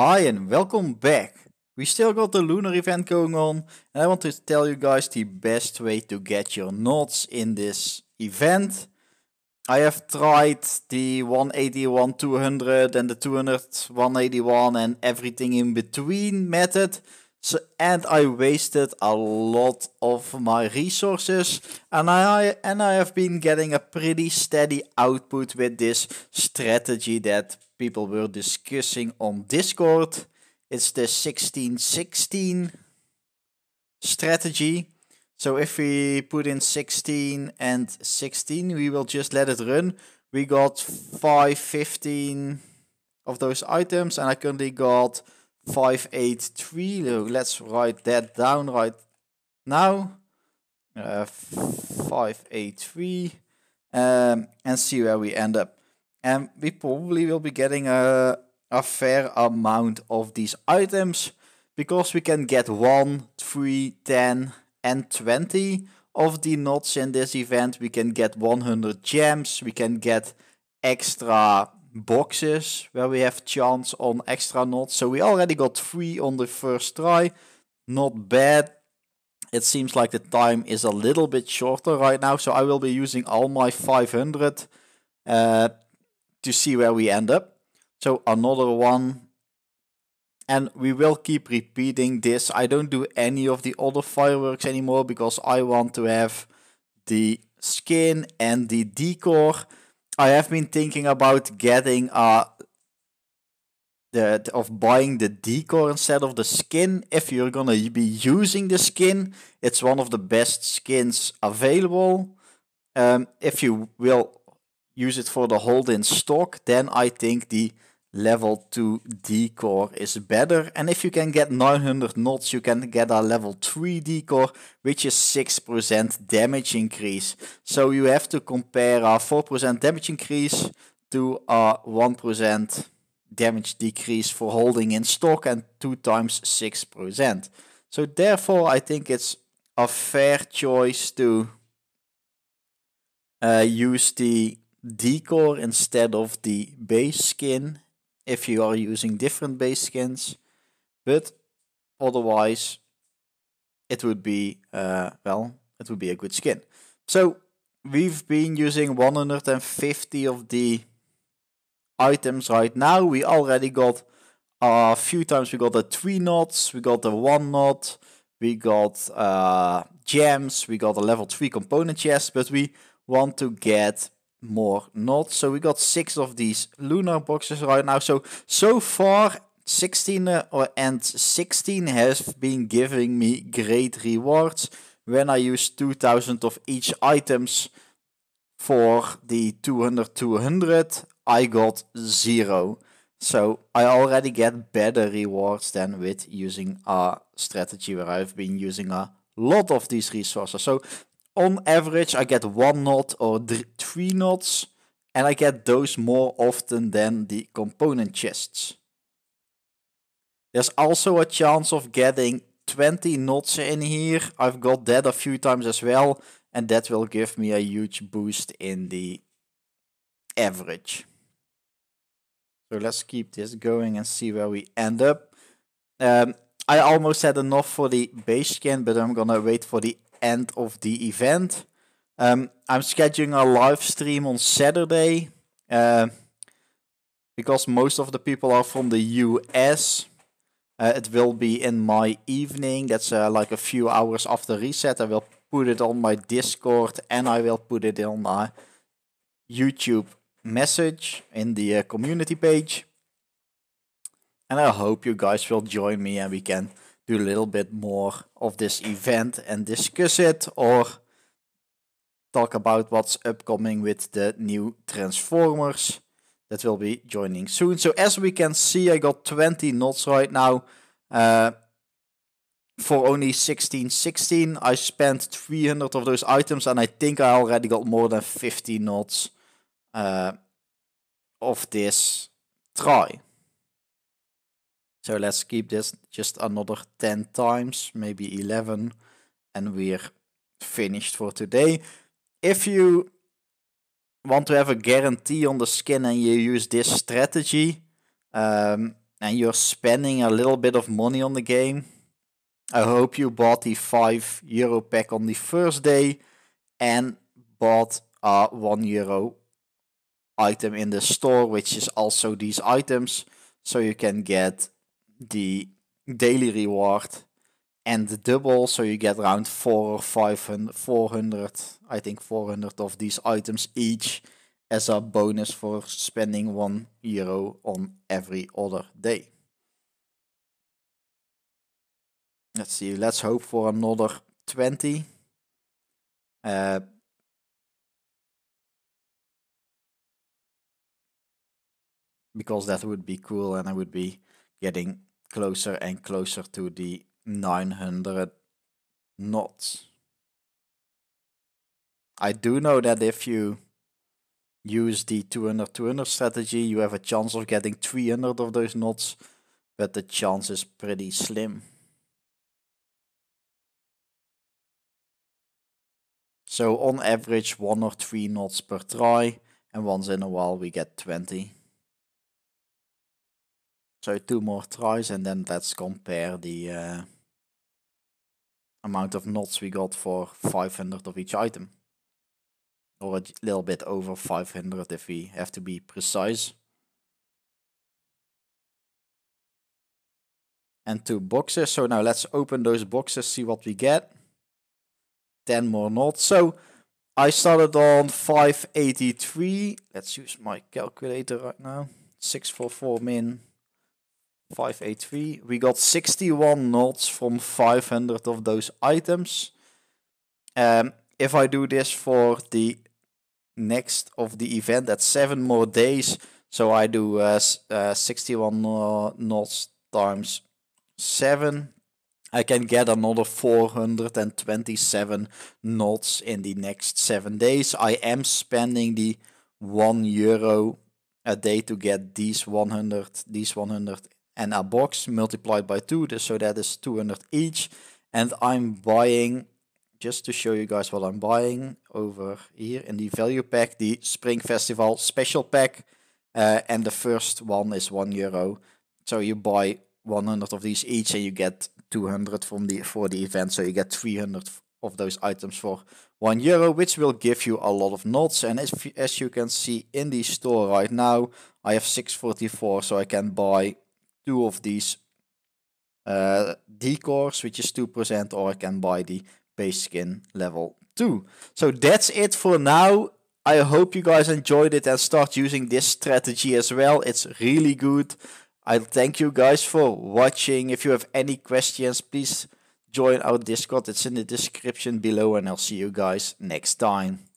Hi and welcome back. We still got the lunar event going on and I want to tell you guys the best way to get your nodes in this event. I have tried the 181 200 and the 200 181 and everything in between method. So, and I wasted a lot of my resources and I and I have been getting a pretty steady output with this strategy that people were discussing on Discord. It's the 1616 strategy. So if we put in 16 and 16, we will just let it run. We got 515 of those items and I currently got 583. Let's write that down right now. Uh, 583 um, and see where we end up. And we probably will be getting a, a fair amount of these items because we can get 1, 3, 10 and 20 of the knots in this event. We can get 100 gems, we can get extra boxes where we have chance on extra knots. So we already got 3 on the first try, not bad. It seems like the time is a little bit shorter right now, so I will be using all my 500 uh, to see where we end up. So another one. And we will keep repeating this. I don't do any of the other fireworks anymore because I want to have the skin and the decor. I have been thinking about getting uh the of buying the decor instead of the skin. If you're gonna be using the skin, it's one of the best skins available. Um, if you will use it for the hold in stock, then I think the level 2 decor is better. And if you can get 900 knots, you can get a level 3 decor, which is 6% damage increase. So you have to compare a 4% damage increase to a 1% damage decrease for holding in stock and 2 times 6%. So therefore, I think it's a fair choice to uh, use the decor instead of the base skin if you are using different base skins but otherwise it would be uh, well it would be a good skin so we've been using 150 of the items right now we already got uh, a few times we got the three knots we got the one knot we got uh, gems we got a level 3 component chest but we want to get more not. So we got six of these lunar boxes right now. So, so far 16 uh, or and 16 has been giving me great rewards when I use 2000 of each items for the 200 200 I got zero so I already get better rewards than with using a strategy where I've been using a lot of these resources so on average, I get one knot or three knots, and I get those more often than the component chests. There's also a chance of getting 20 knots in here. I've got that a few times as well, and that will give me a huge boost in the average. So let's keep this going and see where we end up. Um, I almost had enough for the base skin, but I'm gonna wait for the end of the event. Um, I'm scheduling a live stream on Saturday uh, because most of the people are from the US. Uh, it will be in my evening. That's uh, like a few hours after reset. I will put it on my Discord and I will put it on my YouTube message in the uh, community page. And I hope you guys will join me and we can do a little bit more of this event and discuss it or talk about what's upcoming with the new Transformers that will be joining soon. So as we can see, I got 20 knots right now. Uh, for only 1616, I spent 300 of those items and I think I already got more than 50 knots uh, of this try. So let's keep this just another 10 times, maybe 11, and we're finished for today. If you want to have a guarantee on the skin and you use this strategy, um, and you're spending a little bit of money on the game, I hope you bought the 5 euro pack on the first day and bought a 1 euro item in the store, which is also these items. So you can get the daily reward and the double so you get around four or five hundred, four hundred, i think 400 of these items each as a bonus for spending one euro on every other day let's see let's hope for another 20 uh, because that would be cool and i would be getting closer and closer to the 900 knots. I do know that if you use the 200-200 strategy, you have a chance of getting 300 of those knots, but the chance is pretty slim. So on average, one or three knots per try, and once in a while we get 20. So two more tries and then let's compare the uh, amount of knots we got for 500 of each item. Or a little bit over 500 if we have to be precise. And two boxes. So now let's open those boxes, see what we get. 10 more knots. So I started on 583. Let's use my calculator right now. 644 min 583. We got 61 knots from 500 of those items. Um, if I do this for the next of the event, that's seven more days. So I do uh, uh, 61 knots times seven. I can get another 427 knots in the next seven days. I am spending the one euro a day to get these 100, these 100 and a box multiplied by two, so that is 200 each. And I'm buying, just to show you guys what I'm buying over here in the value pack, the Spring Festival Special Pack. Uh, and the first one is one euro. So you buy 100 of these each and you get 200 from the for the event. So you get 300 of those items for one euro, which will give you a lot of nodes. And as, as you can see in the store right now, I have 644, so I can buy two of these uh, decors, which is 2%, or I can buy the base skin level 2. So that's it for now. I hope you guys enjoyed it and start using this strategy as well. It's really good. I thank you guys for watching. If you have any questions, please join our Discord. It's in the description below, and I'll see you guys next time.